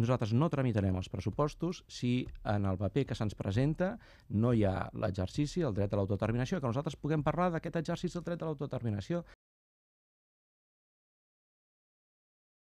nosaltres no tramitarem els pressupostos si en el paper que se'ns presenta no hi ha l'exercici, el dret a l'autodeterminació, que nosaltres puguem parlar d'aquest exercici del dret a l'autodeterminació